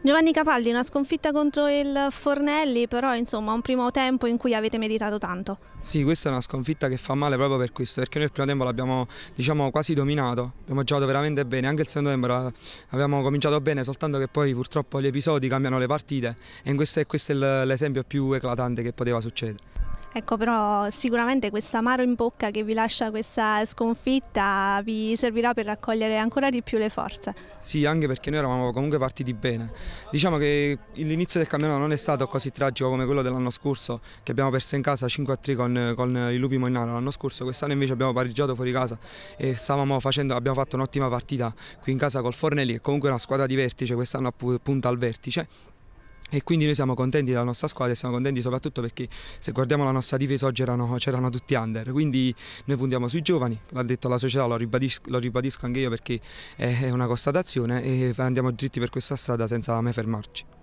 Giovanni Capaldi, una sconfitta contro il Fornelli, però insomma un primo tempo in cui avete meditato tanto. Sì, questa è una sconfitta che fa male proprio per questo, perché noi il primo tempo l'abbiamo diciamo, quasi dominato, abbiamo giocato veramente bene, anche il secondo tempo abbiamo cominciato bene, soltanto che poi purtroppo gli episodi cambiano le partite e questo è, questo è l'esempio più eclatante che poteva succedere. Ecco però sicuramente quest'amaro in bocca che vi lascia questa sconfitta vi servirà per raccogliere ancora di più le forze. Sì, anche perché noi eravamo comunque partiti bene. Diciamo che l'inizio del campionato non è stato così tragico come quello dell'anno scorso che abbiamo perso in casa 5-3 con, con i Lupi Moinaro l'anno scorso, quest'anno invece abbiamo pareggiato fuori casa e stavamo facendo, abbiamo fatto un'ottima partita qui in casa col Fornelli che comunque è una squadra di vertice, quest'anno punta al vertice e quindi noi siamo contenti della nostra squadra e siamo contenti soprattutto perché se guardiamo la nostra difesa oggi c'erano tutti under, quindi noi puntiamo sui giovani, l'ha detto la società, lo ribadisco, lo ribadisco anche io perché è una constatazione e andiamo dritti per questa strada senza mai fermarci.